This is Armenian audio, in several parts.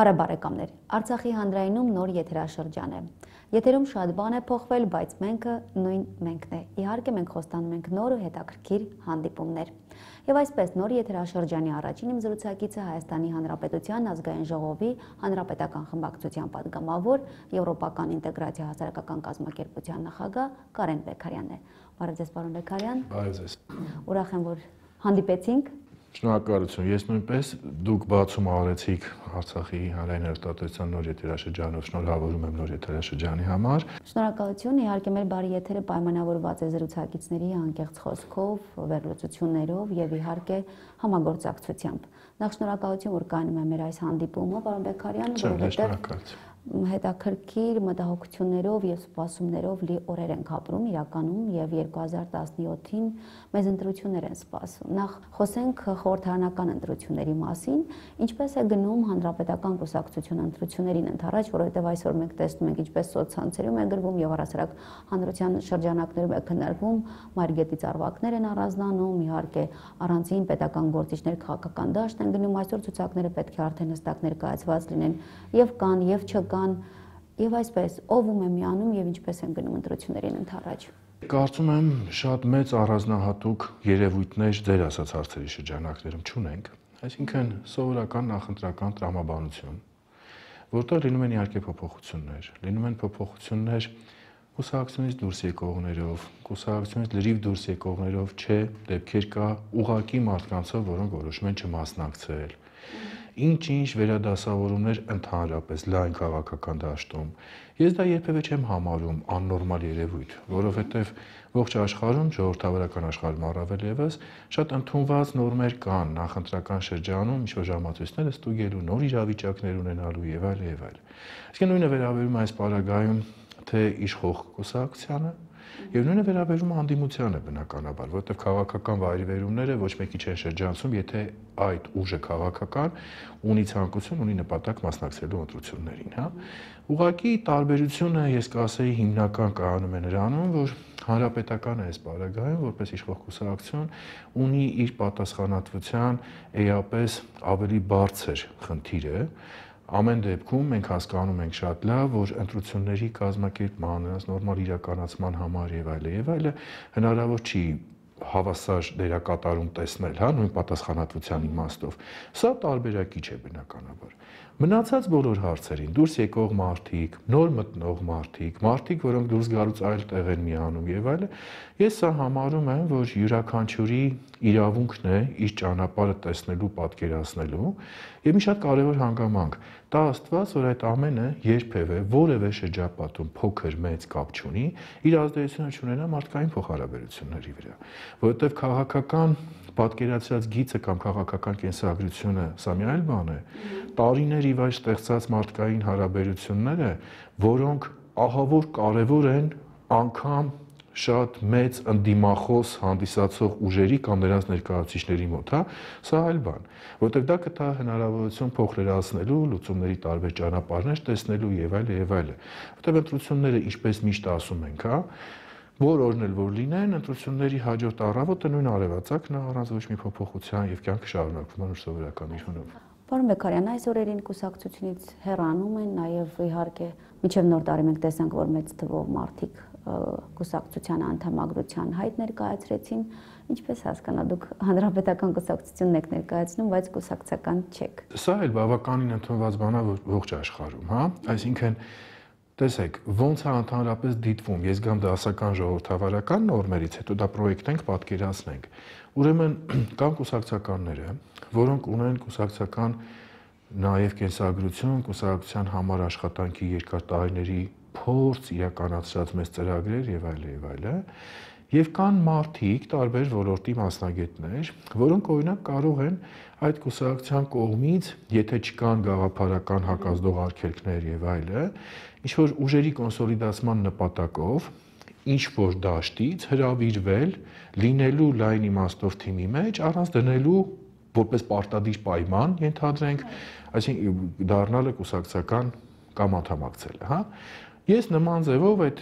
Բարը բարեկամներ, Արցախի հանրայինում նոր եթերաշրջան է։ Եթերում շատ բան է փոխվել, բայց մենքը նույն մենքն է։ Իհարկե մենք խոստանում ենք նոր ու հետաքրքիր հանդիպումներ։ Եվ այսպես նոր եթերաշրջանի առաջին իմ զրուցակիցը Հայաստանի Հանրապետության ազգային ժողովի հանրապետական խմբակցության падգամավոր եվրոպական ինտեգրացիա հասարակական կազմակերպության նախագահ Կարեն Բեկարյանն է։ Բարև ձեզ, պարոն Բեկարյան։ Բարև ձեզ։ Ուրախ եմ, որ հանդիպեցինք Շնորհակալություն։ Ես նույնպես դուք բացում արեցիք Արցախի հանրային հերթատեսության նոր եթերաշրջանով։ Շնորհավորում եմ նոր եթերաշրջանի համար։ Շնորհակալություն։ Իհարկե մեր բարի եթերը պայմանավորված է զրուցակիցների անկեղծ խոսքով, վերլուծություններով եւ իհարկե համագործակցությամբ։ Նախ շնորհակալություն, որ կանում եմ մեր այս հանդիպումը, պարոն Բեկարյան, որովհետեւ հետաքրքիր մտահոգություններով եւ սպասումներով լի օրեր ենք ապրում իրականում եւ 2017-ին մեզ ընտրություններ են սպասում։ Նախ խոսենք խորհրդարանական ընտրությունների մասին, ինչպես է գնում հանրապետական կուսակցության ընտրություններին ընթരാճ, որովհետեւ այսօր մենք տեսնում ենք ինչպես սոցցանցերում է գրվում եւ առասարակ հանրության շրջանակներում է քննարկվում մարգետից արվակներ են առանձնանում, իհարկե առանձին պետական գործիչներ քաղաքական դաշտ են գնում, այսօր ցուցակները պետք է արդեն հստակ ներկայացված լինեն եւ կան եւ չկան կան եւ այսպես ով ում է միանում եւ ինչպես են գնում ընտրություններին ընթառաջ։ Կարծում եմ շատ մեծ առանձնահատուկ երևույթներ ձեր ասած հարցերի շրջանակներում չունենք, այսինքն սովորական նախընտրական տրամաբանություն, որտեղ լինում են իհարկե փոփոխություններ, լինում են փոփոխություններ կուսակցությունից դուրս եկողներով, կուսակցությունից լրիվ դուրս եկողներով, չէ, դեպքեր կա ուղակի մարդկանցով, որոնք որոշում են չմասնակցել։ mm -hmm ինչ-ինչ վերադասավորումներ ընդհանրապես լայն քաղաքական դաշտում։ Ես դա երբևէ չեմ համարում աննորմալ երևույթ, որովհետև ողջ աշխարհում, ժողովրդավարական աշխարհում առավել եւս շատ ընդունված նորմեր կան նախընտրական շրջանում, ինչ որ ժամացույցները ստուգելու, նոր իրավիճակներ ունենալու եւ այլ եւ այլ։ Իսկ նույնը վերաբերում է այս պարագայում թե իշխող կուսակցությանը, Եվ նույնը վերաբերում է անդիմությանը բնականաբար, որովհետև քաղաքական վայրիվերումները ոչ մեկի չեն շրջանցում, եթե այդ ուժը քաղաքական ունի ցանկություն, ունի նպատակ մասնակցելու ընտրություններին, հա։ Ուղղակի տարբերությունը ես կասեի հիմնական կայանում է նրանում, որ հանրապետական է այս բարագայում, որպես իշխող կուսակցություն, ունի իր պատասխանատվության էապես ավելի բարձր խնդիրը, Ամեն դեպքում մենք հասկանում ենք շատ լավ, որ ընտրությունների կազմակերպման, նրանց նորմալ իրականացման համար եւ այլն եւ այլը հնարավոր չի հավասար դերակատարում տեսնել, հա, նույն պատասխանատվության իմաստով։ Սա տարբերակիչ է բնականաբար։ Մնացած բոլոր հարցերին դուրս եկող մարտիկ, նոր մտնող մարտիկ, մարտիկ, որոնք դուրս գալուց այլ տեղ են միանում եւ այլը, ես սա համարում եմ, որ յուրաքանչյուրի իրավունքն է իր ճանապարհը տեսնելու, պատկերացնելու Եվ մի շատ կարևոր հանգամանք՝ տա Աստված, որ այդ ամենը երբևէ որևէ շրջապատում փոքր մեծ կապ չունի, իր ազդեցությունը չունենա մարդկային փոխհարաբերությունների վրա, որովհետև քաղաքական պատկերացրած գիծը կամ քաղաքական կենսագրությունը սա մի այլ բան է։ Տարիներ ի վայր ստեղծած մարդկային հարաբերությունները, որոնք ահավոր կարևոր են անգամ շատ մեծ ընդդիմախոս հանդիսացող ուժերի կամ նրանց ներկայացուցիչների մոտ, հա, սա այլ բան, որտեղ դա կտա հնարավորություն փոխհրացնելու, լուծումների տարբեր ճանապարհներ տեսնելու եւ այլ եւ այլը։ Որտեղ ընտրությունները, ինչպես միշտ ասում ենք, հա, որ օրն էլ որ լինեն, ընտրությունների հաջորդ առավոտը նույն արևածագն է առանց ոչ մի փոփոխության եւ կյանքը շարունակվում է նոր սովորական իշխանով։ Պարոն Մեկարյան, այս օրերին կուսակցությունից հեռանում են, նաև իհարկե միջև նոր տարի մենք տեսանք, որ մեծ թվով մարդիկ կուսակցության անդամագրության հայտ ներկայացրեցին, ինչպես հասկանա դուք հանրապետական կուսակցությունն եք ներկայացնում, բայց կուսակցական չեք։ Սա էլ բավականին ընդունված բան է ողջ աշխարհում, հա? Այսինքն տեսեք, ոնց է ընդհանրապես դիտվում, ես գամ դասական ժողովրդավարական նորմերից, հետո դա պրոյեկտենք, պատկերացնենք։ Ուրեմն կան կուսակցականները, որոնք ունեն կուսակցական նաև կենսագրություն, կուսակցության համար աշխատանքի երկար տարիների փորձ իրականացրած մեծ ծրագրեր եւ այլ եւ այլը եւ կան մարդիկ տարբեր ոլորտի մասնագետներ, որոնք օրինակ կարող են այդ կուսակցության կողմից, եթե չկան գաղափարական հակազդող արգելքներ եւ այլը, ինչ որ ուժերի կոնսոլիդացման նպատակով ինչ որ դաշտից հրավիրվել, լինելու լայն իմաստով թիմի մեջ առանց դնելու որպես պարտադիր պայման ենթադրենք, այսինքն դառնալը կուսակցական կամ անդամակցելը, հա։ Ես նման ձևով այդ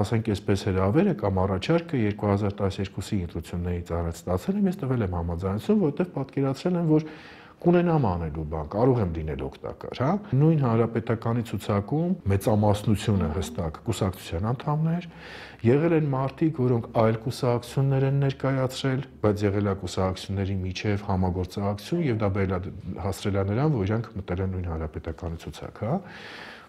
ասենք այսպես հրավերը կամ առաջարկը 2012-ի ընտրություններից առաջ ստացել եմ, ես տվել եմ համաձայնություն, որովհետև պատկերացրել եմ, որ կունենամ անելու բան, կարող եմ դինել օգտակար, հա։ Նույն հանրապետականի ցուցակում մեծամասնությունը հստակ կուսակցության անդամներ, եղել են մարդիկ, որոնք այլ կուսակցություններ են ներկայացրել, բայց եղել է կուսակցությունների միջև համագործակցություն եւ դա բերել հասրել է նրան, որ իրանք մտել են նույն հանրապետականի ցուցակ, հա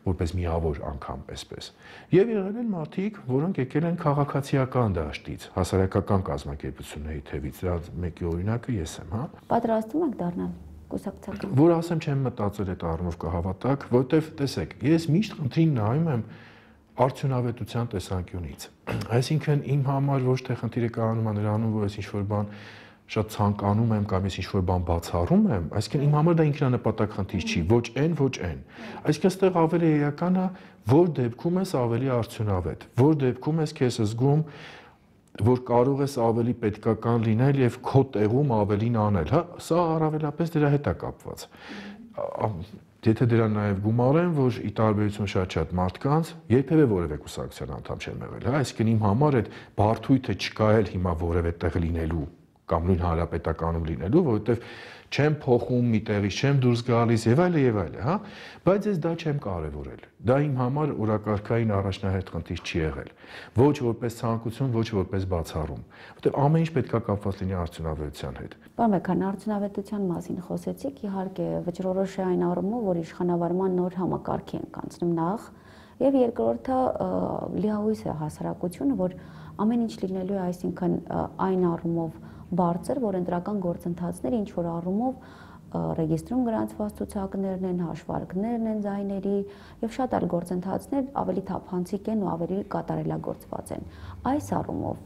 որպես միավոր անգամ այսպես։ Եվ եղել են մարդիկ, որոնք եկել են քաղաքացիական դաշտից, հասարակական կազմակերպությունների թևից։ Դա մեկի օրինակը ես եմ, հա։ Պատրաստում եք դառնալ կուսակցական։ Որ ասեմ, չեմ մտածել այդ առնով կհավատակ, որովհետև տեսեք, ես միշտ ընտրին նայում եմ արդյունավետության տեսանկյունից։ Այսինքն իմ համար ոչ թե խնդիրը կառանում է նրանում, որ ես ինչ-որ բան շատ ցանկանում եմ կամ ես ինչ-որ բան բացառում եմ, այսինքն իմ համար դա ինքնանպատակ խնդիր չի, ոչ այն, ոչ այն։ Այսինքն այստեղ ավելի էականը, որ դեպքում ես ավելի արդյունավետ, որ դեպքում ես քեզ զգում որ կարող ես ավելի պետքական լինել եւ քո տեղում ավելին անել, հա, սա առավելապես դրա հետ է կապված։ Եթե դրա նաև գումարեմ, որ ի տարբերություն շատ-շատ մարդկանց երբևէ որևէ կուսակցության անդամ չեմ եղել, հա, այսինքն իմ համար այդ բարթույթը չկա էլ հիմա որևէ տեղ լինելու կամ նույն հանրապետականում լինելու, որովհետև չեմ փոխում միտեղից, չեմ դուրս գալիս եւ այլն եւ այլն, հա։ Բայց ես դա չեմ կարևորել։ Դա իմ համար օրակարգային առաջնահերթ խնդիր չի եղել։ Ոչ որպես ցանկություն, ոչ որպես բացառում, որտեղ ամեն ինչ պետքա կապված լինի արդյունավետության հետ։ Պարոն Մեքան, արդյունավետության մասին խոսեցիք, իհարկե վճռորոշ է այն առումով, որ իշխանավարման նոր համակարգի ենք անցնում նախ, եւ երկրորդը լիահույս է հասարակությունը, որ ամեն ինչ լինելու է, այսինքն այն առումով, որ բարձր, որ ընտրական գործընթացները ինչ որ առումով ռեգիստրում գրանցված ցուցակներն են, հաշվարկներն են ձայների եւ շատ այլ գործընթացներ ավելի թափանցիկ են ու ավելի կատարելագործված են։ Այս առումով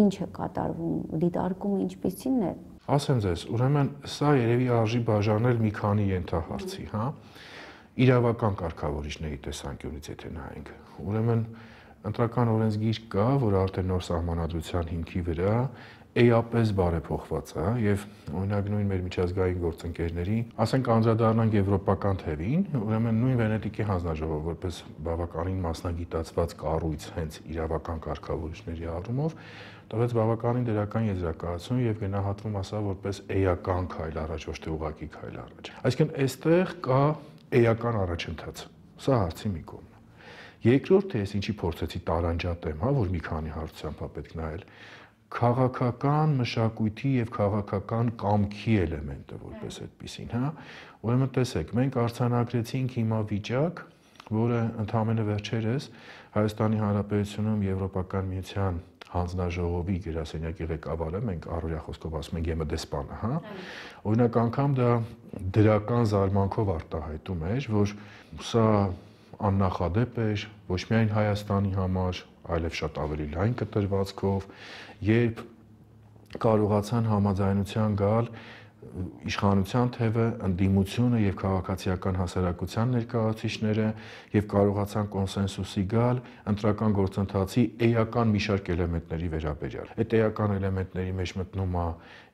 ինչ է կատարվում, դիտարկումը ինչպիսին է։ Ասեմ ձեզ, ուրեմն սա երևի արժի բաժանել մի քանի ենթահարցի, հա։ Իրավական կարգավորիչների տեսանկյունից եթե նայենք։ Ուրեմն ընտրական օրենսգիր կա, որ արդեն նոր սահմանադրության հիմքի վրա էապես բարեփոխված է, հա, եւ օրինակ նույն մեր միջազգային գործընկերների, ասենք անդրադառնանք եվրոպական թևին, ուրեմն նույն Վենետիկի հանձնաժողովը որպես բավականին մասնագիտացված կառույց հենց իրավական կարգավորիչների առումով տվեց բավականին դրական եզրակացություն եւ գնահատվում ասա որպես էական քայլ առաջ, ոչ թե ուղակի քայլ առաջ։ Այսինքն այստեղ կա էական առաջընթաց։ Սա հարցի մի կողմն է։ Երկրորդը ես ինչի փորձեցի տարանջատեմ, հա, որ մի քանի հարցությամբ է հա պետք նայել քաղաքական մշակույթի եւ քաղաքական կամքի էլեմենտը որպես հա։ այդպեսին, հա։ Ուրեմն տեսեք, մենք արցանակրեցինք հիմա վիճակ, որը ընդհանրապես վերջերս Հայաստանի Հանրապետությունում Եվրոպական միության հանձնաժողովի գերասենյակի ղեկավարը, մենք առօրյա խոսքով ասում ենք ԵՄ դեսպանը, հա։, հա։ Օրինակ անգամ դա դրական զարմանքով արտահայտում էր, որ սա աննախադեպ էր ոչ միայն Հայաստանի համար, այլև շատ ավելի լայն կտրվածքով, երբ կարողացան համաձայնության գալ իշխանության թևը, ընդդիմությունը եւ քաղաքացիական հասարակության ներկայացուցիչները եւ կարողացան կոնսենսուսի գալ ընտրական գործընթացի էական մի շարք էլեմենտների վերաբերյալ։ Այդ էական էլեմենտների մեջ մտնում է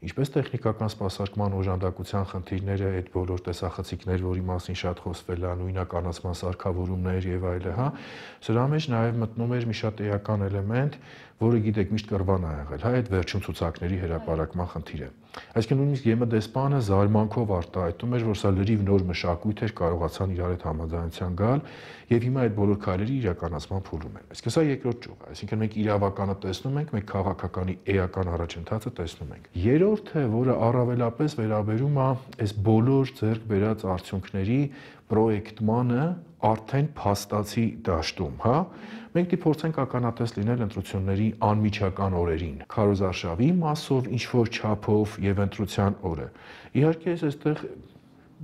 ինչպես տեխնիկական սպասարկման օժանդակության խնդիրները, այդ բոլոր տեսախցիկներ, որի մասին շատ խոսվել է, նույնականացման սարքավորումներ եւ այլն, հա։ Սրա մեջ նաեւ մտնում էր մի շատ էական էլեմենտ, որը գիտեք միշտ կրվան ա եղել, հա, այդ վերջին ցուցակների հրապարակման խնդիրը։ Այսինքն նույնիսկ ԵՄ դեսպանը զարմանքով արտահայտում էր, որ սա լրիվ նոր մշակույթ էր, կարողացան իրար հետ համաձայնության գալ, եւ հիմա այդ բոլոր քայլերը իրականացման փուլում են։ Այսինքն սա երկրորդ ճյուղը, այսինքն մենք իրավականը տեսնում ենք, մենք քաղաքականի էական առաջընթացը տեսնում ենք։ Երրորդը, որը առավելապես վերաբերում է այս բոլոր ձեռք բերած արդյունքների պրոյեկտմանը արդեն փաստացի դաշտում, հա? Մենք դիփորձենք ականատես լինել ընտրությունների անմիջական օրերին, քարոզարշավի մասով, ինչ որ չափով եւ ընտրության օրը։ Իհարկե, ես այստեղ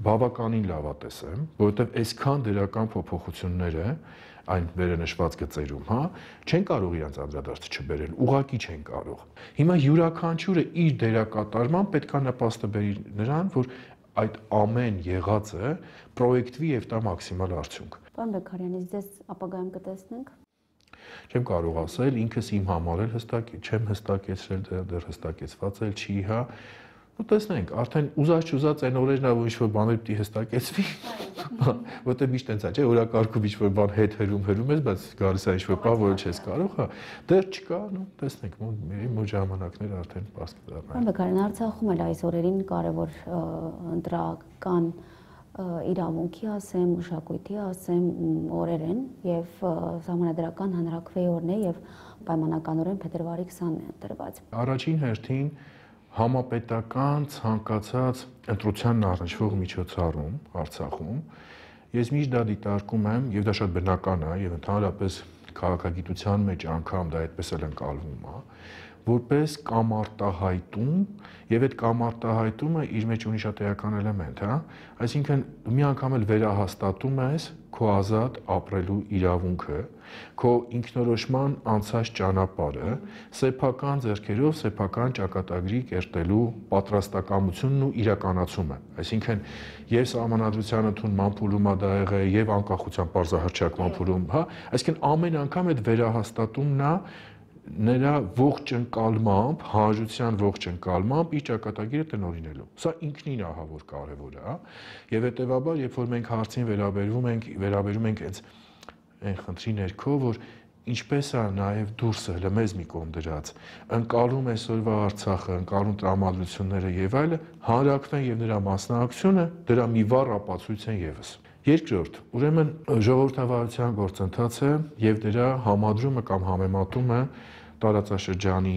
բավականին լավատեսեմ, որովհետեւ այսքան դերական փոփոխությունները այն վերանշված գծերում, հա, չեն կարող իրանց անդրադարձ չբերել, ուղակի չեն կարող։ Հիմա յուրաքանչյուրը իր դերակատարման պետքա նպաստը բերի նրան, որ այդ ամեն եղածը պրոյեկտվի եւ տա մաքսիմալ արդյունք։ Պարոն Բեկարյանից դες ապագայում կտեսնենք։ Չեմ կարող ասել, ինքս իմ համար էլ հստակ չեմ հստակեցրել, դեռ հստակեցված էլ չի հա, ու տեսնենք, արդեն ուզած չուզած այն օրերն ավ ինչ որ բաներ պիտի հստակեցվի։ Որտե միշտ այնց է, չէ, օրակարգում ինչ որ բան հետ հրում հրում ես, բայց գալիս է ինչ որ բան, որը չես կարող, հա։ Դեռ չկա, նո, տեսնենք, մերի մոտ ժամանակներ արդեն պարզ կդառնան։ Նկարն Արցախում էլ այս օրերին կարևոր ընտրական իրավունքի ասեմ, մշակույթի ասեմ օրեր են եւ համանդրական հանրակրվեի օրն է եւ պայմանականորեն փետրվարի 20-ն է ընտրված։ Առաջին հերթին համապետական ցանկացած ընտրությանն առնչվող միջոցառում Արցախում ես միշտ դա դիտարկում եմ եւ դա շատ բնական է եւ ընդհանրապես քաղաքագիտության մեջ անգամ դա այդպես էլ ընկալվում է որպես կամարտահայտում եւ այդ կամարտահայտումը իր մեջ ունի շատ էական էլեմենտ, հա? Այսինքն մի անգամ էլ վերահաստատում ես քո ազատ ապրելու իրավունքը, քո ինքնորոշման անցած ճանապարհը, սեփական зерքերով սեփական ճակատագրի կերտելու պատրաստակամությունն ու իրականացումը։ Այսինքն եւ համանadrության ընդուն մամփուլումա դա եղե եւ անկախության բարձահարճակ մամփուլում, հա? Այսինքն ամեն անգամ այդ վերահաստատումն է նրա ողջ ընկալմամբ, հանրության ողջ ընկալմամբ իր ճակատագիրը տնօրինելու։ Սա ինքնին ահավոր կարևոր է, հա։ եւ հետեւաբար, երբ որ մենք հարցին վերաբերվում ենք, վերաբերում ենք այս այն խնդրի ներքո, որ ինչպես է նաև դուրս հլը մեզ մի կողմ դրած, ընկալում այսօրվա Արցախը, ընկալում տրամադրությունները եւ այլը, հանրակվեն եւ նրա մասնակցությունը դրա մի վառ ապացույց են եւս։ եվ Երկրորդ, ուրեմն ժողովրդավարության գործընթացը եւ դրա համադրումը կամ համեմատումը տարածաշրջանի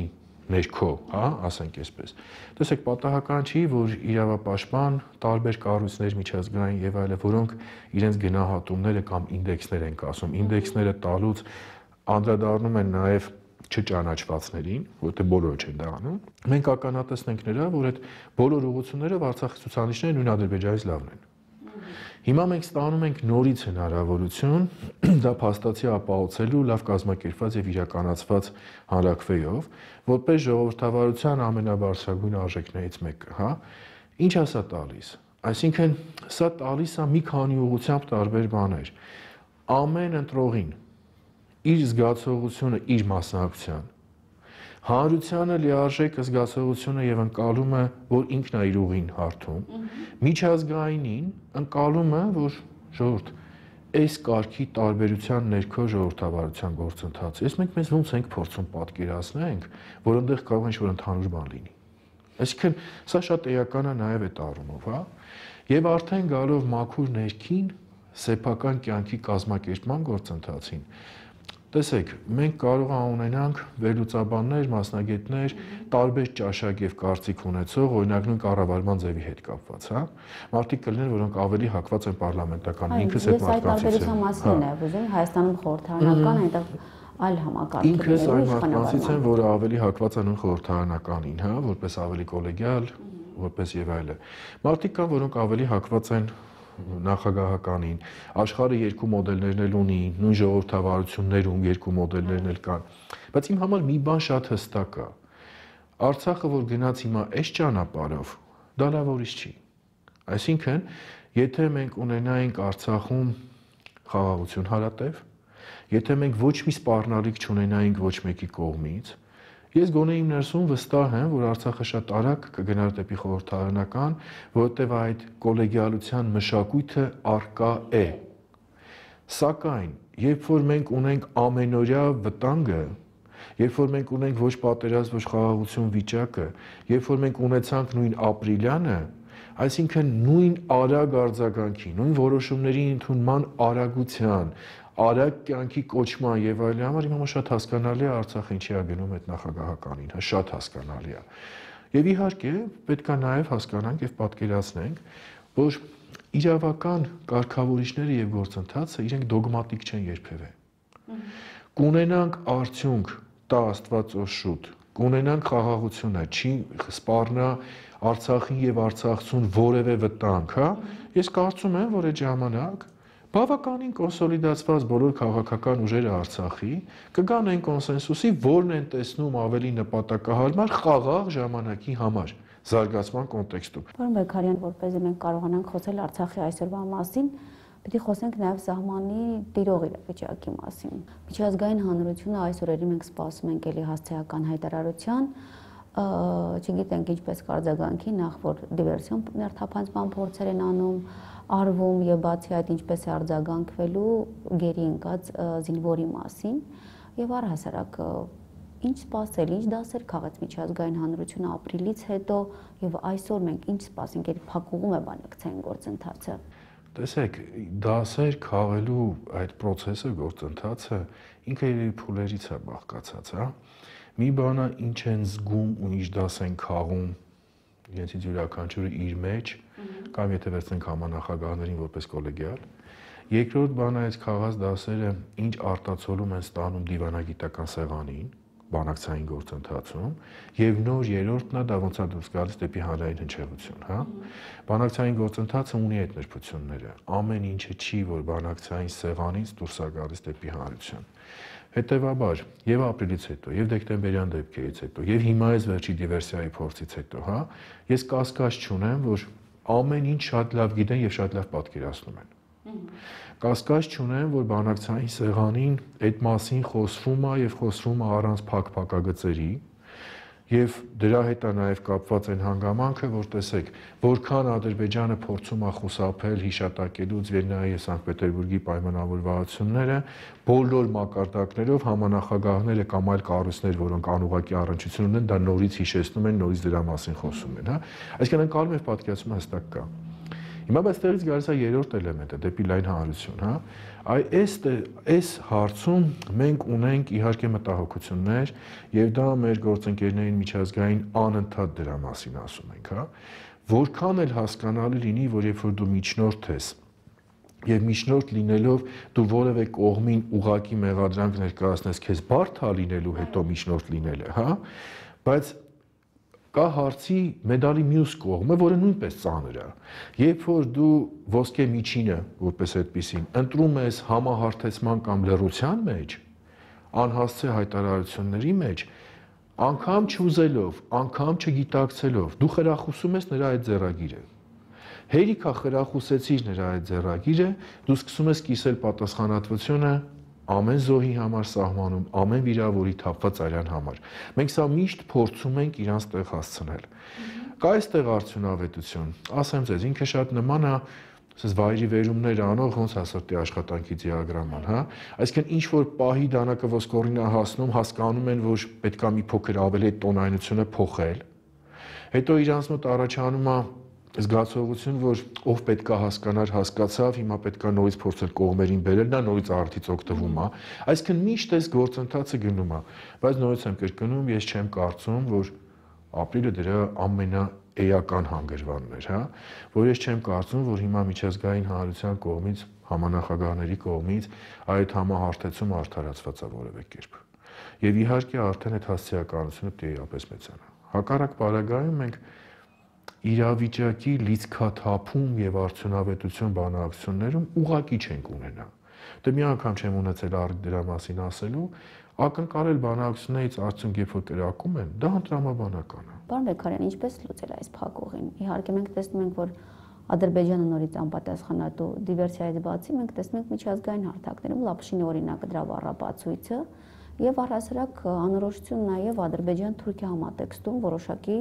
ներքո, հա, ասենք այսպես։ Տեսեք, պատահական չի, որ իրավապաշտպան տարբեր կառույցներ միջազգային եւ այլն, որոնք իրենց գնահատումները կամ ինդեքսներ են ասում, ինդեքսները տալուց անդրադառնում են նաեւ չճանաչվածներին, որտեղ բոլորը չեն դա անում։ Մենք ականատեսնենք նրա, որ այդ բոլոր ուղությունները Արցախի ցուցանիշները նույն Ադրբեջանից լավն են։ Հիմա մենք ստանում ենք նորից հնարավորություն դա փաստացի ապահովելու լավ կազմակերպված եւ իրականացված հանրակրվեով, որպես ժողովրդավարության ամենաբարձրագույն արժեքներից մեկը, հա։ Ինչ ասա տալիս։ Այսինքն, սա տալիս է մի քանի ուղությամբ տարբեր բաներ։ Ամեն ընտրողին իր զգացողությունը, իր մասնակցության հանրությանը լիարժեք զգացողությունը եւ ընկալումը, որ ինքն է իր ուղին հարթում, միջազգայինին ընկալումը, որ ժողովուրդ այս կարգի տարբերության ներքո ժողովրդավարության գործընթացը։ Ես մենք մեզ ոնց ենք փորձում պատկերացնենք, որ այնտեղ կարող ինչ որ ընդհանուր բան լինի։ Այսինքն սա շատ էական է նաև այդ առումով, հա։ Եվ արդեն գալով մաքուր ներքին սեփական կյանքի կազմակերպման գործընթացին, Տեսեք, մենք կարող ունենանք վերլուծաբաններ, մասնագետներ, տարբեր ճաշակ եւ կարծիք ունեցող, օրինակ նույն կառավարման ձևի հետ կապված, հա։ Մարդիկ կլինեն, որոնք ավելի հակված են պարլամենտական, ինքս այդ մարդկանցից եմ։ Այս տարբերության մասն է, հա։ ուզում Հայաստանում խորհրդարանական, այնտեղ այլ համակարգ։ Ինքս այն մարդկանցից եմ, որ ավելի հակված են խորհրդարանականին, հա, որպես ավելի կոլեգիալ, որպես եւ այլը։ Մարդիկ կան, որոնք ավելի հակված են նախագահականին, աշխարհը երկու մոդելներն էլ ունի, նույն ժողովրդավարություններում երկու մոդելներն էլ կան։ Բայց իմ համար մի բան շատ հստակ է։ Արցախը որ գնաց հիմա այս ճանապարով, դա լավորից չի։ Այսինքն, եթե մենք ունենայինք Արցախում խաղաղություն հարատև, եթե մենք ոչ մի սպառնալիք չունենայինք ոչ մեկի կողմից, Ես գոնե իմ ներսում վստահ եմ, որ Արցախը շատ արագ կգնար դեպի խորհրդարանական, որովհետև այդ կոլեգիալության մշակույթը արկա է։ Սակայն, երբ որ մենք ունենք ամենօրյա վտանգը, Երբ որ մենք ունենք ոչ պատերազմ, ոչ խաղաղություն վիճակը, երբ որ մենք ունեցանք նույն ապրիլյանը, այսինքն նույն արագ արձագանքի, նույն որոշումների ընդունման արագության, արագ կյանքի կոչման եւ այլի համար իմ համար շատ հասկանալի է Արցախը ինչի է գնում այդ նախագահականին, հա շատ հասկանալի է։ Եվ իհարկե պետքա նաեւ հասկանանք եւ պատկերացնենք, որ իրավական կարգավորիչները եւ գործընթացը իրենք դոգմատիկ չեն երբևէ։ Կունենանք արդյունք տա Աստվածո շուտ, կունենանք խաղաղությունը, չի սպառնա Արցախին եւ Արցախցուն որևէ վտանգ, հա։ Ես կարծում եմ, որ այդ ժամանակ բավականին կոնսոլիդացված բոլոր քաղաքական ուժերը Արցախի կգան այն կոնսենսուսի, որն են տեսնում ավելի նպատակահարմար խաղաղ ժամանակի համար զարգացման կոնտեքստում։ Պարոն Բեկարյան, որպեսզի մենք կարողանանք խոսել Արցախի այսօրվա մասին, պետք է խոսենք նաև սահմանի տիրող իրավիճակի մասին։ Միջազգային հանրությունը այս օրերի մենք սպասում ենք ելի հասցեական հայտարարության, չգիտենք ինչպես կարձագանքի նախ որ դիվերսիոն ներթափանցման փորձեր են անում, արվում եւ բացի այդ ինչպես է արձագանքվելու գերի ընկած զինվորի մասին եւ առհասարակ ինչ սпасել, ինչ դասեր քաղաց միջազգային հանրությունը ապրիլից հետո եւ այսօր մենք ինչ սпасենք, այդ փակուղում է բանակցային գործընթացը։ Տեսեք, դասեր քաղելու այդ process-ը, գործընթացը ինքը իր փուլերից է բաղկացած, հա։ Մի բանը ինչ են զգում ու ինչ դաս են քաղում, իրենցից յուրաքանչյուրը իր մեջ, կամ եթե վերցնենք համանախագահներին որպես կոլեգիալ։ Երկրորդ բանը այս խաղաց դասերը ինչ արտացոլում են ստանում դիվանագիտական սեղանին, բանակցային գործընթացում եւ նոր երրորդն է դա ոնց է դուրս գալիս դեպի հանրային հնչեղություն, հա։ Բանակցային գործընթացը ունի այդ նրբությունները։ Ամեն ինչը չի, որ բանակցային սեղանից դուրս է գալիս դեպի հանրություն։ Հետևաբար, եւ ապրիլից հետո, եւ դեկտեմբերյան դեպքերից հետո, եւ հիմա այս վերջի դիվերսիայի փորձից հետո, հա, ես կասկած չունեմ, որ ամեն ինչ շատ լավ գիտեն եւ շատ լավ պատկերացնում են։ Կասկած չունեն, որ բանակցային սեղանին այդ մասին խոսվում է եւ խոսվում է առանց փակ-փակագծերի, փակ եւ դրա հետ է նաեւ կապված այն հանգամանքը, որ տեսեք, որքան Ադրբեջանը փորձում է խուսափել հիշատակելու Ձվերնայի եւ Սանկտ Պետերբուրգի պայմանավորվածությունները, բոլոր մակարդակներով համանախագահները կամ այլ կառույցներ, որոնք անուղակի առնչություն ունեն, դա նորից հիշեցնում են, նորից դրա մասին խոսում են, հա։ Այսինքն ընկալում է պատկերացումը հստակ կա։ Ա, Հիմա բայց այդտեղից գալիս է երրորդ էլեմենտը՝ դեպի լայն հանրություն, հա։ Այ այս այս հարցում մենք ունենք իհարկե մտահոգություններ եւ դա մեր գործընկերներին միջազգային անընդհատ դրա մասին ասում ենք, հա։ Որքան էլ հասկանալի լինի, որ երբ որ դու միջնորդ ես, եւ միջնորդ լինելով դու որևէ կողմին ուղակի մեղադրանք ներկայացնես քեզ բարդ է հա լինելու հետո միջնորդ լինելը, հա։ Բայց կա հարցի մեդալի մյուս կողմը, որը նույնպես ծանր է։ Երբ որ դու ոսկե միջինը, որպես այդպեսին, ընտրում ես համահարթեցման կամ լրության մեջ, անհասցե հայտարարությունների մեջ, անգամ չուզելով, անգամ չգիտակցելով, դու խրախուսում ես նրա այդ ձեռագիրը։ Հերիքա խրախուսեցիր նրա այդ ձեռագիրը, դու սկսում ես կիսել պատասխանատվությունը ամեն զոհի համար սահմանում, ամեն վիրավորի թափված արյան համար։ Մենք սա միշտ փորձում ենք իրանց տեղ հասցնել։ Կա այստեղ արդյունավետություն։ Ասեմ ձեզ, ինքը շատ նման է ասես վայրի վերումներ անող ոնց հասարտի աշխատանքի դիագրաման, հա։ Այսինքն ինչ որ պահի դանակը ոսկորին է հասնում, հասկանում են, որ պետքա մի փոքր ավելի այդ տոնայնությունը փոխել։ Հետո իրանց մոտ առաջանում է առաջ զգացողություն, որ ով պետք է հասկանար, հասկացավ, հիմա պետք է նորից փորձել կողմերին բերել, նա նորից արդից օգտվում է։ Այսինքն միշտ այս գործընթացը գնում է, բայց նորից եմ կրկնում, ես չեմ կարծում, որ ապրիլը դրա ամենա էական հանգրվանն էր, հա, որ ես չեմ կարծում, որ հիմա միջազգային հանրության կողմից, համանախագահների կողմից այդ համահարթեցում արդարացված է որևէ կերպ։ Եվ իհարկե արդեն այդ հասարակականությունը դեպի ապես մեծանա։ Հակառակ բարագայում մենք իրավիճակի լիցքաթափում եւ արդյունավետություն բանակցություններում ուղակի չենք ունենա։ Դե մի անգամ չեմ ունեցել դրա մասին ասելու, ակնկալել բանակցությունից արդյունք երբ որ կրակում են, դա տրամաբանական է։ Պարոն Բեկարյան, ինչպես լուծել այս փակուղին։ Իհարկե մենք տեսնում ենք, որ Ադրբեջանը նորից անպատասխանատու դիվերսիայից բացի մենք տեսնում ենք միջազգային հարթակներում Լապշինի օրինակը դրա վառապացույցը եւ առհասարակ անորոշություն նաեւ Ադրբեջան-Թուրքիա համատեքստում որոշակի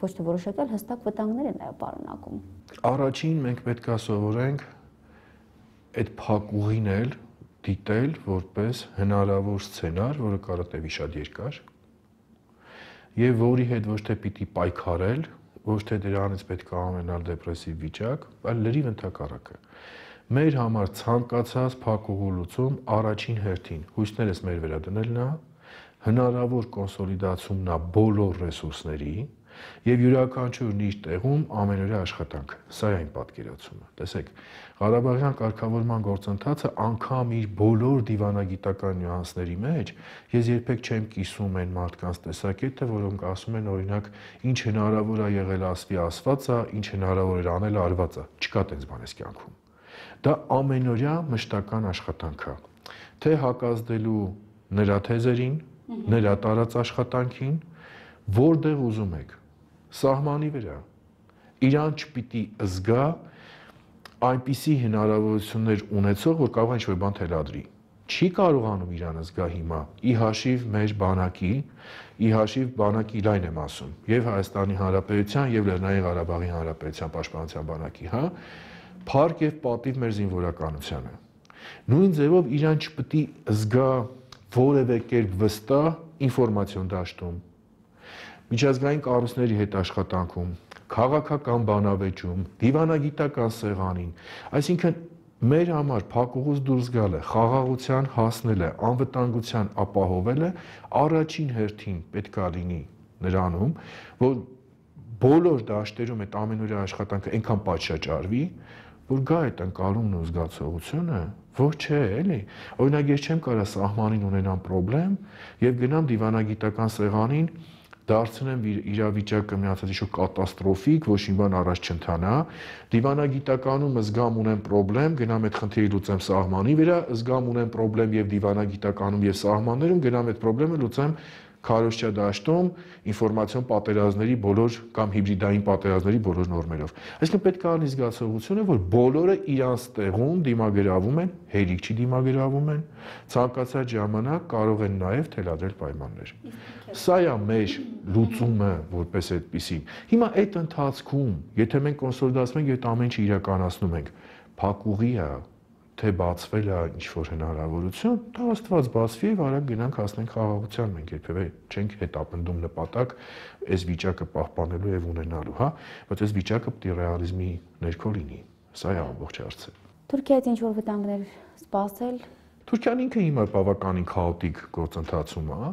ոչ թե որոշակի, այլ հստակ վտանգներ է նաև պարունակում։ Առաջին մենք պետք է սովորենք այդ փակուղին էլ դիտել որպես հնարավոր սցենար, որը կարող է տևի շատ երկար, եւ որի հետ ոչ թե պիտի պայքարել, ոչ թե դրանից պետք է ամենալ դեպրեսիվ վիճակ, այլ լրիվ ընդհակառակը։ Մեր համար ցանկացած փակուղու լուծում առաջին հերթին հույսներս մեր վերադնելն է, հնարավոր կոնսոլիդացումն է բոլոր ռեսուրսների, եւ յուրաքանչյուրն իր տեղում ամենօրյա աշխատանք։ Սա է այն պատկերացումը։ Տեսեք, Ղարաբաղյան կարգավորման գործընթացը անգամ իր բոլոր դիվանագիտական նյուանսների մեջ ես երբեք չեմ կիսում այն մարդկանց տեսակետը, որոնք ասում են օրինակ ինչ հնարավոր է եղել ասվի ասվածա, ինչ հնարավոր էր անել արվածա։ Չկա տենց բան այս կյանքում։ Դա ամենօրյա մշտական աշխատանք է թե հակազդելու նրա թեզերին, նրա տարած աշխատանքին, որտեղ ուզում եք, սահմանի վրա։ Իրան չպիտի զգա այնպիսի հնարավորություններ ունեցող, որ կարող է ինչ-որ բան թելադրի։ Չի կարողանում Իրանը զգա հիմա՝ ի հաշիվ մեր բանակի, ի հաշիվ բանակի լայն եմ ասում, եւ Հայաստանի Հանրապետության եւ Լեռնային Ղարաբաղի Հանրապետության Պաշտպանության բանակի, հա, փառք եւ պատիվ մեր զինվորականությանը։ Նույն ձևով Իրան չպիտի զգա որևէ կերպ վստահ ինֆորմացիոն դաշտում, միջազգային կառույցների հետ աշխատանքում, քաղաքական բանավեճում, դիվանագիտական սեղանին, այսինքն մեր համար փակուղուց դուրս գալը, խաղաղության հասնելը, անվտանգության ապահովելը առաջին հերթին պետք է լինի նրանում, որ բոլոր դաշտերում այդ ամենօրյա աշխատանքը այնքան պատշաճարվի, որ գա այդ անկարումն ու զգացողությունը, որ չէ, էլի։ Օրինակ ես չեմ կարա սահմանին ունենամ խնդրեմ եւ գնամ դիվանագիտական սեղանին դարձնեմ իր իրավիճակը միացած իշո կատաստրոֆիկ, ոչ մի բան առաջ չընթանա։ Դիվանագիտականում զգամ ունեմ խնդրեմ, գնամ այդ խնդիրը լուծեմ սահմանի վրա, զգամ ունեմ խնդրեմ եւ դիվանագիտականում եւ սահմաններում, գնամ այդ խնդրեմը լուծեմ Քարոշչա դաշտում ինֆորմացիոն պատերազմների բոլոր կամ հիբրիդային պատերազմների բոլոր նորմերով։ Այսինքն պետք է անի զգացողությունը, որ բոլորը իրանց տեղում դիմագրավում են, հերիք չի դիմագրավում են, ցանկացած ժամանակ կարող են նաև թելադրել պայմաններ։ Սա է մեր լուծումը որպես այդպեսին։ Հիմա այդ ընթացքում, եթե մենք կոնսոլիդացվենք, այդ ամեն ինչը իրականացնում ենք, փակուղի է թե բացվել է ինչ որ հնարավորություն, դա Աստված բացվի եւ արագ գնանք հասնենք խաղաղության։ Մենք երբեւե չենք հետապնդում նպատակ այս վիճակը պահպանելու եւ ունենալու, հա, բայց այս վիճակը պետք է ռեալիզմի ներքո լինի։ Սա է ամբողջ հարցը։ Թուրքիայից ինչ որ վտանգներ սպասել, Թուրքիան ինքը հիմա բավականին քաոտիկ գործընթացում է, հա,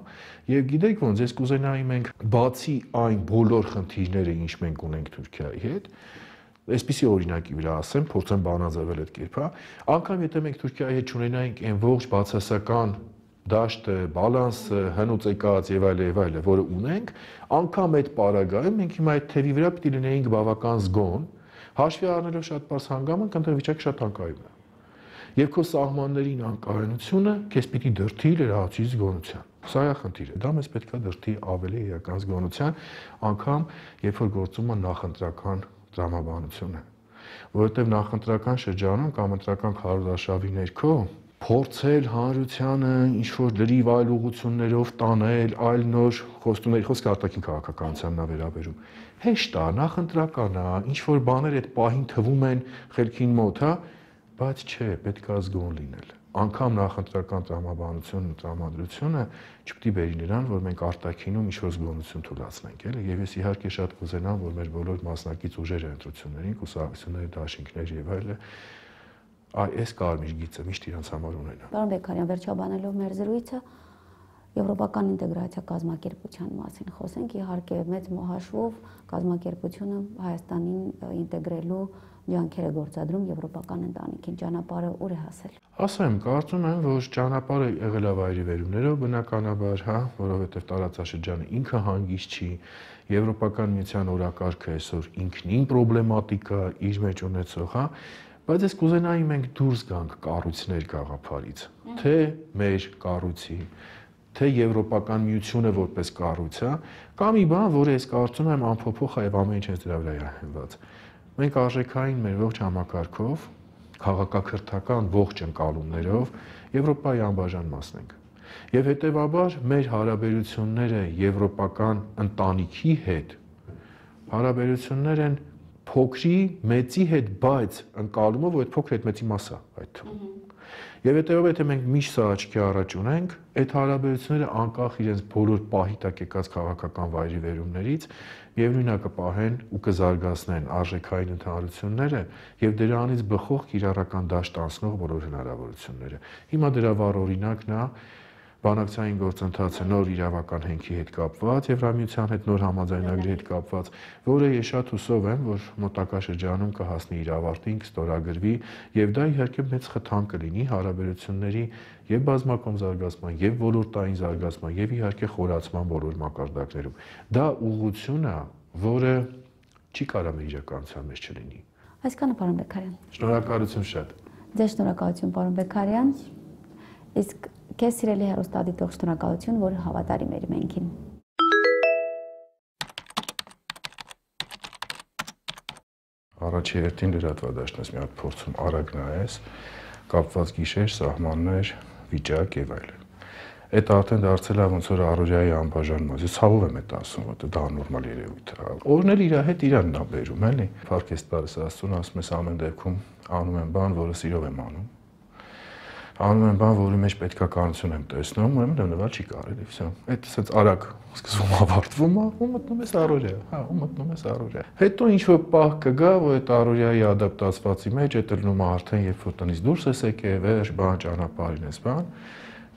եւ գիտեք ոնց ես կուզենայի մենք բացի այն բոլոր խնդիրները, ինչ մենք ունենք Թուրքիայի հետ, այսպիսի օրինակի վրա ասեմ, փորձեմ բանաձևել այդ կերպը, հա: անկամ եթե մենք Թուրքիայի հետ ունենայինք այն ողջ բացասական դաշտը, բալանսը, հնուց եկած եւ այլ եւ այլը, որը ունենք, անկամ այդ պարագայում մենք հիմա այդ թևի վրա պիտի լինեինք բավական զգոն, հաշվի առնելով շատ բարձր հանգամանք, այնտեղ վիճակը շատ անկայուն է։ Եվ քո սահմաններին անկայունությունը քեզ պիտի դրթի լրացի զգոնության։ Սա է խնդիրը։ Դա մեզ պետքա դրթի ավելի էական զգոնության, անկամ երբ որ գործումը նախընտրական տրամաբանությունը, որովհետև նախընտրական շրջանում կամ ընտրական քարոզարշավի ներքո փորձել հանրությանը ինչ որ լրիվ այլ ուղություններով տանել, այլ նոր խոստումներ, խոսքը արտաքին քաղաքականությանն է վերաբերում։ Հեշտ է, նախընտրական է, ինչ որ բաներ այդ պահին թվում են խելքին մոտ, հա, բայց չէ, պետք է ազգոն լինել անգամ նախընտրական տրամաբանությունն ու տրամադրությունը չպետք է բերին իրան, որ մենք արտաքինում ինչ-որ զգոնություն թույլատնենք, էլի, եւ ես իհարկե շատ կուզենամ, որ մեր բոլոր մասնակից ուժերը ընտրություններին, կուսակցությունների դաշինքներ եւ այլը այ այս կարմիր գիծը միշտ իրանց համար ունենա։ Պարոն Բեկարյան, վերջաբանելով մեր զրույցը, եվրոպական ինտեգրացիա կազմակերպության մասին խոսենք, իհարկե մեծ մոհաշվով կազմակերպությունը Հայաստանին ինտեգրելու ջանքերը գործադրում եվրոպական ընտանիքին ճանապարհը ուր է հասել։ Ասեմ, կարծում եմ, որ ճանապարհը եղել է վայրի վերումներով բնականաբար, հա, որովհետև տարածաշրջանը ինքը հանգիստ չի, եվրոպական միության օրակարգը այսօր ինքնին պրոբլեմատիկ է իր մեջ ունեցող, հա, բայց ես կուզենայի մենք դուրս գանք կառույցներ գաղափարից, թե մեր կառույցի, թե եվրոպական միությունը որպես կառույց, հա, կամ մի բան, որը ես կարծում եմ անփոփոխ է եւ ամեն ինչ դրա վրա է հենված։ հա, Մենք արժեքային մեր ողջ համակարգով, քաղաքակրթական ողջ ընկալումներով Եվրոպայի անբաժան մասն ենք։ Եվ հետևաբար մեր հարաբերությունները եվրոպական ընտանիքի հետ հարաբերություններ են փոքրի, մեծի հետ, բայց ընկալումով, որ այդ փոքր այդ մեծի մասը այդ թվում։ Եվ հետեւով եթե մենք միշտ սա աչքի առաջ ունենք, այդ հարաբերությունները անկախ իրենց բոլոր պահի տակ եկած քաղաքական վայրի վերումներից, եւ նույնա կպահեն ու կզարգացնեն արժեքային ընդհանրությունները եւ դրանից բխող կիրառական դաշտ անցնող բոլոր հնարավորությունները։ Հիմա դրա վառ օրինակն է բանակցային գործընթացը նոր իրավական հենքի հետ կապված, Եվրամիության հետ նոր համաձայնագրի հետ կապված, որը ես շատ հուսով եմ, որ մոտակա շրջանում կհասնի իր ավարտին, կստորագրվի եւ դա իհարկե մեծ խթան կլինի հարաբերությունների եւ բազմակողմ զարգացման եւ ոլորտային զարգացման եւ իհարկե խորացման բոլոր մակարդակներում։ Դա ուղղություն է, որը չի կարող իրականության մեջ չլինի։ Այսքանը պարոն Բեկարյան։ Շնորհակալություն շատ։ Ձեզ շնորհակալություն պարոն Բեկարյան։ Իսկ Քեզ սիրելի հերոստատիտող շնորհակալություն, որ հավատարիմ էր մենքին։ Առաջի հերթին լրատվադաշտն ես մի հատ փորձում արագ նայես, կապված գիշեր, սահմաններ, վիճակ եւ այլն։ Այդ արդեն դարձել է ոնց որ առօրյայի անբաժան մաս։ Ես ցավով եմ այդ ասում, որ դա նորմալ երևույթ է։ Օրն էլ իր հետ իրանն է բերում, էլի։ Փարքես տարես Աստծուն, ասում ես ամեն դեպքում անում եմ բան, որը սիրով եմ անում անում եմ բան, որի մեջ պետքա կարծություն եմ տեսնում, ուրեմն դնվա չի կարելի, վсё։ Այդ ասած արագ սկսվում ավարտվում, ու մտնում ես առօրյա, հա, ու մտնում ես առօրյա։ Հետո ինչ որ պահ կգա, որ այդ առօրյայի ադապտացվածի մեջ է տրնում արդեն երբ որ տնից դուրս ես եկել, վերջ բան ճանապարհին ես, բան։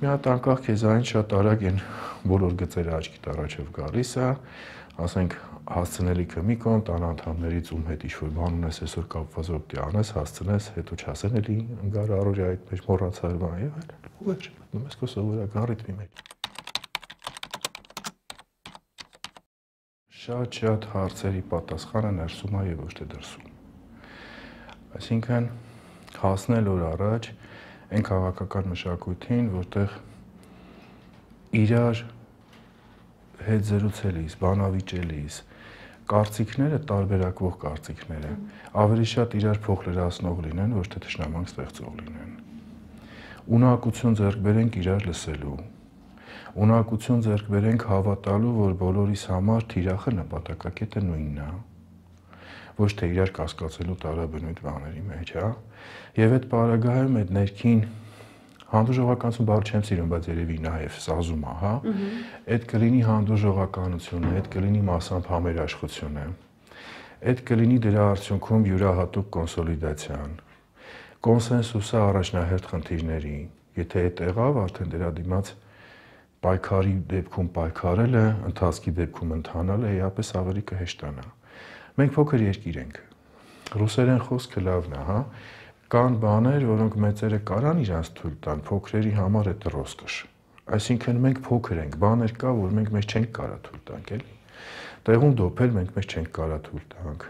Մի հատ անկախ քեզ այն շատ արագ են բոլոր գծերը աչքիդ առաջով գալիս է, հա, ասենք հասցնելիքը մի կան տան անդամներից ում հետ ինչ-որ բան ունես այսօր կապված օպտի անես, հասցնես, հետո չասեն էլի ընկար առօրյա այդ մեջ մոռացար բան եւ այլն։ Ու վերջ, մնում ես քո սովորական ռիթմի մեջ։ Շատ-շատ հարցերի պատասխանը ներսում է եւ ոչ թե դրսում։ Այսինքն հասնել օր առաջ այն քաղաքական մշակույթին, որտեղ իրար հետ զրուցելիս, բանավիճելիս, կարծիքները տարբերակվող կարծիքները ավելի շատ իրար փոխլրացնող լինեն, ոչ թե ճշնամանք ստեղծող լինեն։ Ունակություն ձեռք բերենք իրար լսելու։ Ունակություն ձեռք բերենք հավատալու, որ բոլորիս համար թիրախը նպատակակետը նույնն է ոչ թե իրար կասկածելու տարաբնույթ բաների մեջ, հա։ Եվ այդ պարագայում այդ ներքին Հանդուրժողականություն բառ չեմ սիրում, բայց երևի նաև սազում է, հա։ Այդ կլինի հանդուրժողականությունը, այդ կլինի մասամբ համերաշխությունը։ Այդ կլինի դրա արդյունքում յուրահատուկ կոնսոլիդացիան։ Կոնսենսուսը առաջնահերթ խնդիրների, եթե այդ եղավ, արդեն դրա դիմաց պայքարի դեպքում պայքարելը, ընթացքի դեպքում ընթանալը էապես ավելի կհեշտանա։ Մենք փոքր երկիր ենք։ Ռուսերեն խոսքը լավն է, հա կան բաներ, որոնք մեծերը կարան իրանց թույլ տան, փոքրերի համար է դրոսկը։ Այսինքն մենք փոքր ենք, բաներ կա, որ մենք մեզ չենք կարա թույլ տանք, էլի։ Տեղում դոփել մենք մեզ չենք կարա թույլ տանք։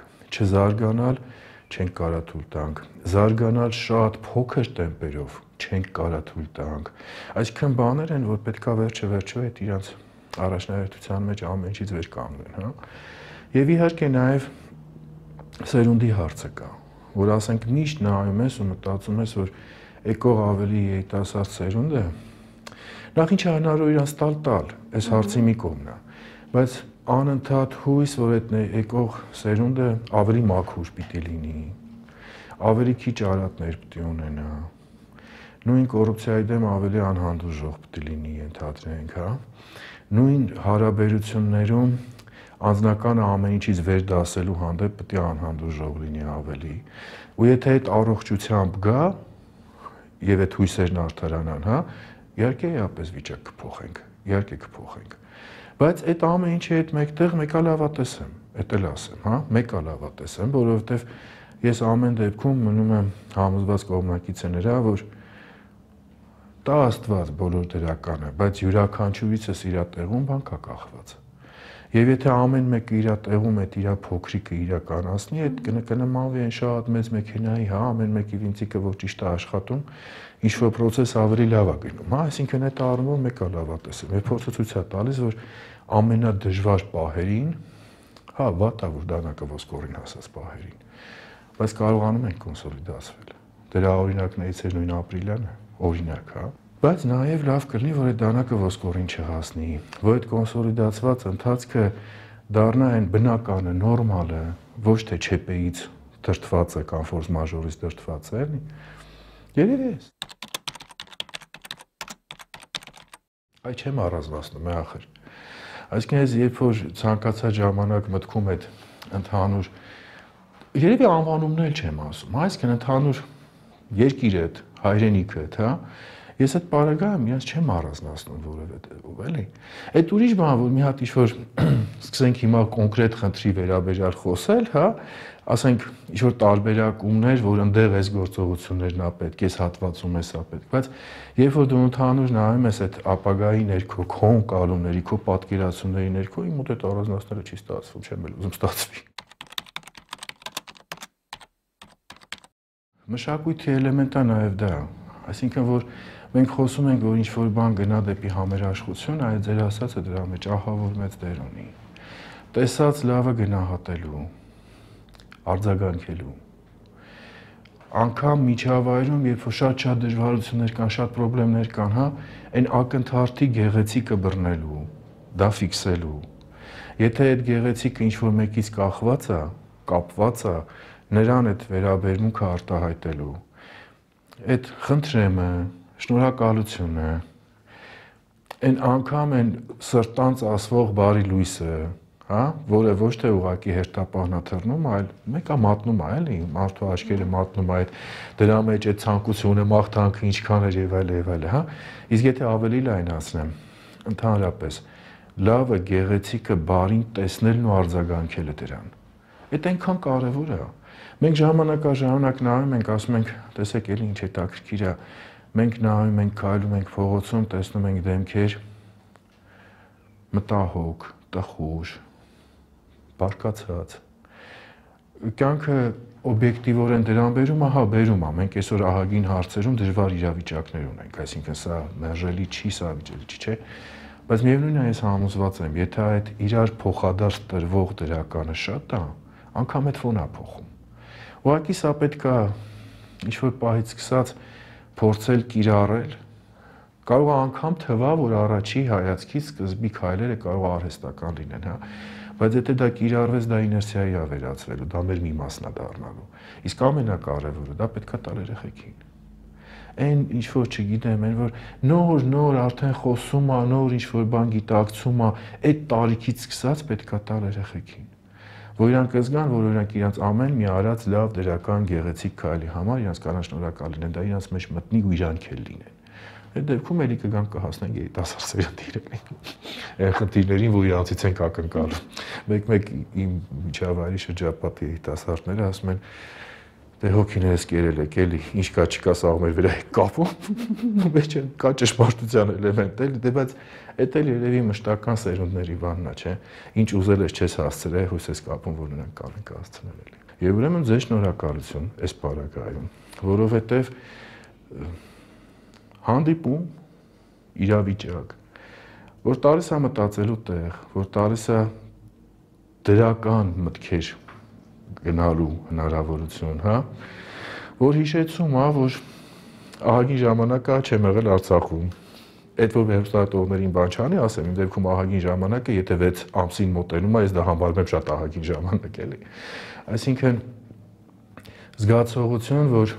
Չզարգանալ չենք կարա թույլ տանք։ Զարգանալ շատ փոքր տեմպերով չենք կարա թույլ տանք։ Այսինքն բաներ են, որ պետքա վերջը վերջը այդ իրանց առաջնահերթության մեջ ամեն ինչից վեր կանգնեն, հա։ Եվ իհարկե նաև սերունդի հարցը կա որ ասենք միշտ նայում ես ու մտածում ես, որ եկող ավելի երիտասարդ ծերունդը նախ ինչ հնարավոր իրաց տալ տալ, այս հարցի մի կողմն է, բայց անընդհատ հույս, որ այդ եկող ծերունդը ավելի մաքուր պիտի լինի, ավելի քիչ արատներ պիտի ունենա, նույն կոռուպցիայի դեմ ավելի անհանդուրժող պիտի լինի ենթադրենք, հա։ Նույն հարաբերություններում անձնականը ամեն ինչից վեր դասելու հանդեպ պետք է անհանդուրժող լինի ավելի։ Ու եթե այդ առողջությամբ գա եւ այդ հույսերն արդարանան, հա, իհարկե էապես վիճակ կփոխենք, իհարկե կփոխենք։ Բայց այդ ամեն ինչի հետ մեկտեղ մեկա լավա տեսեմ, էդ էլ ասեմ, հա, մեկա լավա տեսեմ, որովհետեւ ես ամեն դեպքում մնում եմ համոզված կողմնակիցը նրա, որ տա Աստված բոլոր դրականը, բայց յուրաքանչյուրիցս իր տեղում բան կա կախված։ Եվ եթե ամեն մեկը իր տեղում այդ իր փոքրիկը իրականացնի, այդ կնմանվի այն շատ մեծ մեքենայի, հա, ամեն մեկի վինտիկը որ ճիշտ է աշխատում, ինչ որ process ավելի լավ է գնում, հա, այսինքն այդ առումով մեկը լավ է տեսնում։ Եվ փորձը ցույց է տալիս, որ ամենադժվար պահերին, հա, վատա որ դանակը ոսկորին հասած պահերին, բայց կարողանում են կոնսոլիդացվել։ Դրա օրինակներից է նույն ապրիլյանը, օրինակ, հա բայց նաև լավ կլինի, որ այդ դանակը ոսկորին չհասնի, որ այդ կոնսոլիդացված ընթացքը դառնա այն բնականը, նորմալը, ոչ թե ՉՊ-ից դրթվածը կամ ֆորս մաժորից դրթվածը, էլի։ Երևի էս։ Այ չեմ առանձնացնում, է ախր։ Այսինքն ես երբ որ ցանկացած ժամանակ մտքում այդ ընդհանուր երևի անվանումն էլ չեմ ասում, այսինքն ընդհանուր երկիրը, հայրենիքը, թա՞ Ես այդ պարագայում իրաց չեմ առանձնացնում որևէ տեւով, էլի։ Այդ ուրիշ բան, որ մի հատ ինչ-որ սկսենք հիմա կոնկրետ խնդրի վերաբերյալ խոսել, հա, ասենք ինչ-որ տարբերակումներ, որ ընդեղ այս գործողություններն ա պետք, այս հատվածում էսա պետք, բայց երբ որ դու ընդհանուր նայում ես այդ ապագայի ներքո, քո անկալումների, քո պատկերացումների ներքո, իմ մոտ այդ առանձնացնելը չի ստացվում, չեմ էլ ուզում ստացվի։ Մշակույթի էլեմենտա նաև դա, Այսինքն որ մենք խոսում ենք, որ ինչ որ բան գնա դեպի համերաշխություն, այլ ձեր ասածը դրա մեջ ահա որ մեծ դեր ունի։ Տեսած լավը գնահատելու, արձագանքելու։ Անկամ միջավայրում, երբ որ շատ-շատ դժվարություններ կան, շատ խնդիրներ կան, հա, այն ակնթարթի գեղեցիկը բռնելու, դա ֆիքսելու։ Եթե այդ գեղեցիկը ինչ-որ մեկից կախված է, կապված է, նրան այդ վերաբերմունքը արտահայտելու այդ խնդրեմը, շնորհակալությունը, այն անգամ այն սրտանց ասվող բարի լույսը, հա, որը ոչ թե ուղակի հերթապահն է թռնում, այլ մեկը մատնում է, էլի, մարդու աչքերը մատնում է այդ դրա մեջ այդ ցանկությունը, մաղթանքը ինչքան էր եւ այլ եւ այլ, հա։ Իսկ եթե ավելի լայնացնեմ, ընդհանրապես լավը, գեղեցիկը, բարին տեսնելն ու արձագանքելը դրան։ Այդ այնքան կարևոր է, հա Մենք ժամանակաժամանակ նայում ենք, ասում ենք, տեսեք, էլի ինչ է տակրքիր է։ Մենք նայում ենք, քայլում ենք փողոցում, տեսնում ենք դեմքեր մտահոգ, տխուր, բարկացած։ Կյանքը օբյեկտիվորեն դրան բերում, ահա բերում է։ Մենք այսօր ահագին հարցերում դժվար իրավիճակներ ունենք, այսինքն սա մերժելի չի, սա վիճելի չի, չէ՞։ Բայց միևնույնն է, ես համոզված եմ, եթե այդ իրար փոխադարձ տրվող դրականը շատ է, անգամ այդ ֆոնա փոխում Ուղղակի սա պետքա ինչ որ պահից սկսած փորձել կիրառել։ Կարող է անգամ թվա, որ առաջի հայացքից սկզբի քայլերը կարող արհեստական լինեն, հա բայց եթե դա կիրառվես դա իներցիայի ա վերածվելու, դա մեր մի մասն է դառնալու։ Իսկ ամենակարևորը դա պետքա տալ երեխեքին։ Այն ինչ որ չգիտեմ, այն որ նոր նոր արդեն խոսում ա, նոր ինչ որ բան գիտակցում ա, այդ տարիքից սկսած պետքա տալ երեխեքին որ իրանք զգան, որ իրանք իրանք ամեն մի արած լավ դրական գեղեցիկ քայլի համար իրանք կանան շնորհակալ լինեն, դա իրանք մեջ մտնի ու իրանք էլ լինեն։ Այդ դեպքում ելի կգան կհասնեն երիտասարդները դիրեն։ Այն խնդիրներին, որ իրանցից են ակնկալում։ Մեկ-մեկ իմ միջավայրի շրջապատի երիտասարդները ասում են, դե հոգիներս կերել եք, էլի, ինչ կա չկա սաղ մեր վրա է կապում։ Մեջ են կա ճշմարտության էլեմենտ, էլի, դե բայց էդ էլ երևի մշտական սերունդների բաննա, չէ։ Ինչ ուզել ես չես հասցրել, հույս ես կապում, որ նրանք կարող են կհասցնել էլի։ Եվ ուրեմն ձեր շնորհակալություն այս параգրաֆում, որովհետև հանդիպում իրավիճակ, որ տալիս է մտածելու տեղ, որ տալիս է դրական մտքեր գնալու հնարավորություն, հա, որ հիշեցում, հա, որ ահագին ժամանակա չեմ եղել Արցախում։ Այդ որ հերոստատողներին բան չանի, ասեմ, իմ դեպքում ահագին ժամանակը, եթե 6 ամսին մոտենում է, ես դա համարում եմ շատ ահագին ժամանակ էլի։ Այսինքն զգացողություն, որ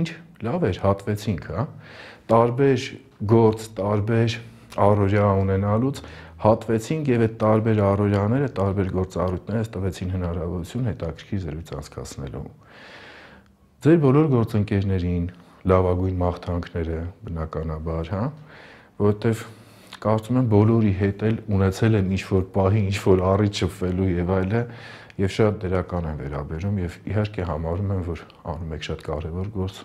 ինչ լավ էր, հատվեցինք, հա։ Տարբեր գործ, տարբեր առօրյա ունենալուց հատվեցինք եւ այդ տարբեր առօրյաները, տարբեր գործառույթները տվեցին հնարավորություն հետաքրքիր զրույց անցկացնելու։ Ձեր բոլոր գործընկերներին լավագույն մաղթանքները բնականաբար, հա, որովհետեւ կարծում եմ բոլորի հետ էլ ունեցել եմ ինչ-որ պահի, ինչ-որ առիթ շփվելու եւ այլը եւ շատ դրական եմ վերաբերում եւ իհարկե համարում եմ որ անում եք շատ կարեւոր գործ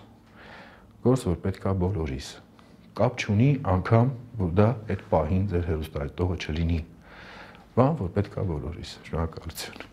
գործ որ պետքա բոլորիս կապ չունի անգամ որ դա այդ պահին ձեր հերոստատողը չլինի։ Բան որ պետքա բոլորիս։ Շնորհակալություն։